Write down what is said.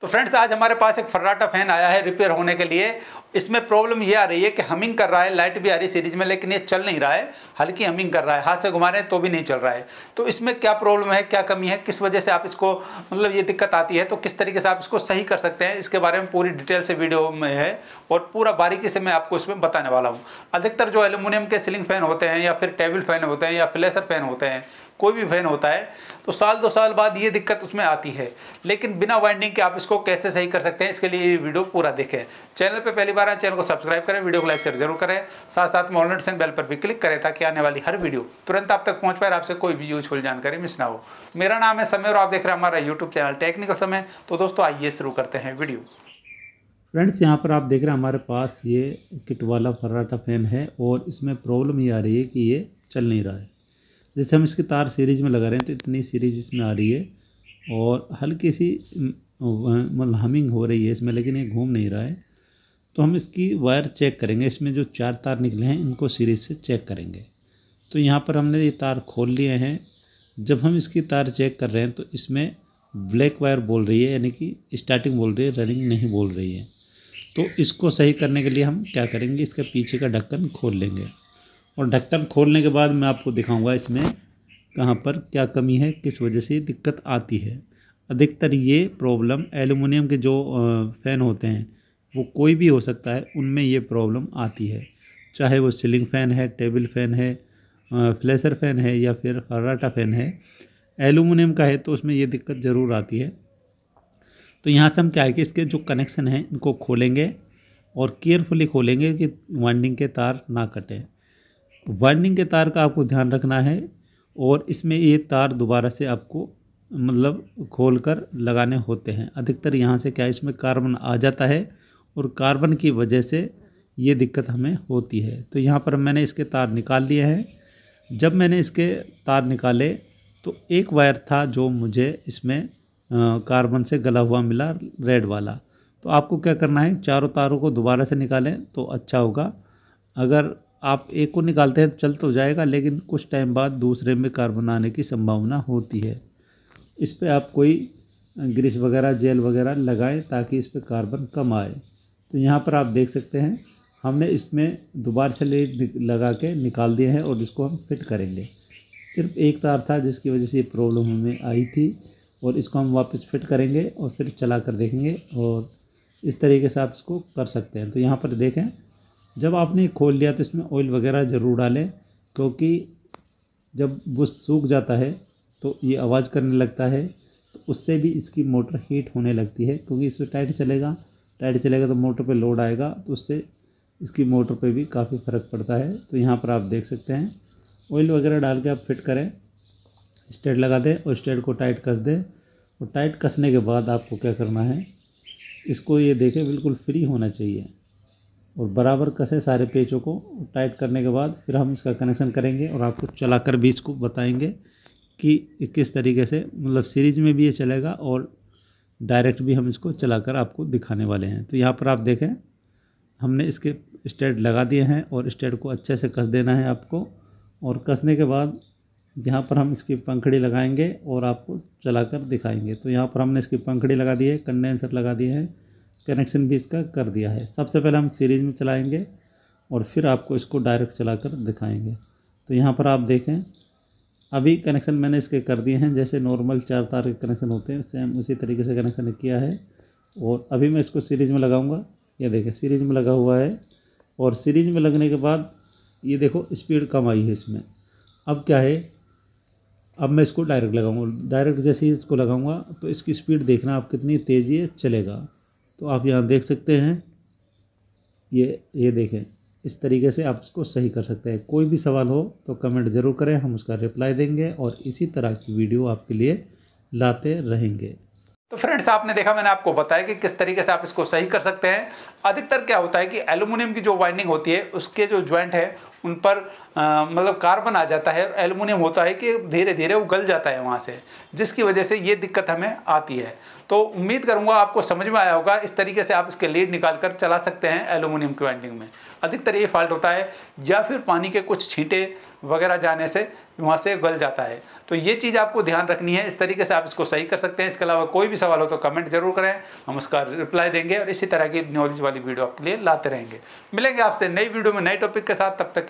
तो फ्रेंड्स आज हमारे पास एक फर्राटा फैन आया है रिपेयर होने के लिए इसमें प्रॉब्लम ये आ रही है कि हमिंग कर रहा है लाइट भी आ रही है सीरीज में लेकिन ये चल नहीं रहा है हल्की हमिंग कर रहा है हाथ से घुमा रहे हैं तो भी नहीं चल रहा है तो इसमें क्या प्रॉब्लम है क्या कमी है किस वजह से आप इसको मतलब ये दिक्कत आती है तो किस तरीके से आप इसको सही कर सकते हैं इसके बारे में पूरी डिटेल से वीडियो में है और पूरा बारीकी से मैं आपको इसमें बताने वाला हूँ अधिकतर जो एलुमिनियम के सीलिंग फैन होते हैं या फिर टेबल फैन होते हैं या फ्लेसर फैन होते हैं कोई भी वैन होता है तो साल दो साल बाद ये दिक्कत उसमें आती है लेकिन बिना वाइंडिंग के आप इसको कैसे सही कर सकते हैं इसके लिए ये वीडियो पूरा देखें चैनल पर पहली बार आए चैनल को सब्सक्राइब करें वीडियो को लाइक शेयर जरूर करें साथ साथ में ऑनलाइन बेल पर भी क्लिक करें ताकि आने वाली हर वीडियो तुरंत आप तक पहुँच पाए आपसे कोई भी यूजफुल जानकारी मिस ना हो मेरा नाम है समय और आप देख रहे हैं हमारा यूट्यूब चैनल टेक्निकल समय तो दोस्तों आइए शुरू करते हैं वीडियो फ्रेंड्स यहाँ पर आप देख रहे हैं हमारे पास ये किट वाला फर्राटा फैन है और इसमें प्रॉब्लम ये आ रही है कि ये चल नहीं रहा है जैसे हम इसके तार सीरीज में लगा रहे हैं तो इतनी सीरीज इसमें आ रही है और हल्की सी मतलब हमिंग हो रही है इसमें लेकिन ये घूम नहीं रहा है तो हम इसकी वायर चेक करेंगे इसमें जो चार तार निकले हैं इनको सीरीज से चेक करेंगे तो यहाँ पर हमने ये तार खोल लिए हैं जब हम इसकी तार चेक कर रहे हैं तो इसमें ब्लैक वायर बोल रही है यानी कि स्टार्टिंग बोल रही है रनिंग नहीं बोल रही है तो इसको सही करने के लिए हम क्या करेंगे इसके पीछे का ढक्कन खोल लेंगे और ढक्कन खोलने के बाद मैं आपको दिखाऊंगा इसमें कहाँ पर क्या कमी है किस वजह से दिक्कत आती है अधिकतर ये प्रॉब्लम एलुमिनियम के जो फ़ैन होते हैं वो कोई भी हो सकता है उनमें ये प्रॉब्लम आती है चाहे वो सीलिंग फ़ैन है टेबल फ़ैन है फ्लेसर फ़ैन है या फिर फर्राटा फ़ैन है एलुमिनियम का है तो उसमें ये दिक्कत ज़रूर आती है तो यहाँ से हम क्या है कि इसके जो कनेक्शन हैं इनको खोलेंगे और केयरफुली खोलेंगे कि वाइंडिंग के तार ना कटें वाइंडिंग के तार का आपको ध्यान रखना है और इसमें ये तार दोबारा से आपको मतलब खोल कर लगाने होते हैं अधिकतर यहाँ से क्या इसमें कार्बन आ जाता है और कार्बन की वजह से ये दिक्कत हमें होती है तो यहाँ पर मैंने इसके तार निकाल लिए हैं जब मैंने इसके तार निकाले तो एक वायर था जो मुझे इसमें कार्बन से गला हुआ मिला रेड वाला तो आपको क्या करना है चारों तारों को दोबारा से निकालें तो अच्छा होगा अगर आप एक को निकालते हैं तो चल तो जाएगा लेकिन कुछ टाइम बाद दूसरे में कार्बन आने की संभावना होती है इस पर आप कोई ग्रिश वगैरह जेल वगैरह लगाएं ताकि इस पर कार्बन कम आए तो यहाँ पर आप देख सकते हैं हमने इसमें दोबारा से लेट लगा के निकाल दिए हैं और इसको हम फिट करेंगे सिर्फ एक तार था जिसकी वजह से ये प्रॉब्लम हमें आई थी और इसको हम वापस फिट करेंगे और फिर चला कर देखेंगे और इस तरीके से आप इसको कर सकते हैं तो यहाँ पर देखें जब आपने खोल लिया तो इसमें ऑयल वगैरह ज़रूर डालें क्योंकि जब बुश सूख जाता है तो ये आवाज़ करने लगता है तो उससे भी इसकी मोटर हीट होने लगती है क्योंकि इसमें टाइट चलेगा टाइट चलेगा तो मोटर पे लोड आएगा तो उससे इसकी मोटर पे भी काफ़ी फ़र्क पड़ता है तो यहाँ पर आप देख सकते हैं ऑयल वगैरह डाल के आप फिट करें स्टेट लगा दें और स्टेट को टाइट कस दें और टाइट कसने के बाद आपको क्या करना है इसको ये देखें बिल्कुल फ्री होना चाहिए और बराबर कसे सारे पेचों को टाइट करने के बाद फिर हम इसका कनेक्शन करेंगे और आपको चलाकर भी इसको बताएंगे कि किस तरीके से मतलब सीरीज में भी ये चलेगा और डायरेक्ट भी हम इसको चलाकर आपको दिखाने वाले हैं तो यहाँ पर आप देखें हमने इसके स्टेड लगा दिए हैं और स्टेड को अच्छे से कस देना है आपको और कसने के बाद यहाँ पर हम इसकी पंखड़ी लगाएंगे और आपको चलाकर दिखाएंगे तो यहाँ पर हमने इसकी पंखड़ी लगा दी है कंडेंसर लगा दिए हैं कनेक्शन भी इसका कर दिया है सबसे पहले हम सीरीज़ में चलाएंगे और फिर आपको इसको डायरेक्ट चलाकर दिखाएंगे तो यहाँ पर आप देखें अभी कनेक्शन मैंने इसके कर दिए हैं जैसे नॉर्मल चार तार के कनेक्शन होते हैं सेम उसी तरीके से कनेक्शन किया है और अभी मैं इसको सीरीज़ में लगाऊंगा ये देखें सीरीज़ में लगा हुआ है और सीरीज़ में लगने के बाद ये देखो स्पीड कम आई है इसमें अब क्या है अब मैं इसको डायरेक्ट लगाऊँगा डायरेक्ट जैसे ही इसको लगाऊँगा तो इसकी स्पीड देखना आप कितनी तेज़ी चलेगा तो आप यहाँ देख सकते हैं ये ये देखें इस तरीके से आप इसको सही कर सकते हैं कोई भी सवाल हो तो कमेंट ज़रूर करें हम उसका रिप्लाई देंगे और इसी तरह की वीडियो आपके लिए लाते रहेंगे तो फ्रेंड्स आपने देखा मैंने आपको बताया कि किस तरीके से आप इसको सही कर सकते हैं अधिकतर क्या होता है कि एलुमिनियम की जो वाइंडिंग होती है उसके जो ज्वाइंट है उन पर मतलब कार्बन आ जाता है और एलुमिनियम होता है कि धीरे धीरे वो गल जाता है वहाँ से जिसकी वजह से ये दिक्कत हमें आती है तो उम्मीद करूँगा आपको समझ में आया होगा इस तरीके से आप इसके लीड निकाल कर चला सकते हैं एलुमिनियम की वाइंडिंग में अधिकतर ये फॉल्ट होता है या फिर पानी के कुछ छींटे वगैरह जाने से वहाँ से गल जाता है तो ये चीज़ आपको ध्यान रखनी है इस तरीके से आप इसको सही कर सकते हैं इसके अलावा कोई भी सवाल हो तो कमेंट जरूर करें हम उसका रिप्लाई देंगे और इसी तरह की नॉलेज वाली वीडियो आपके लिए लाते रहेंगे मिलेंगे आपसे नई वीडियो में नए टॉपिक के साथ तब तक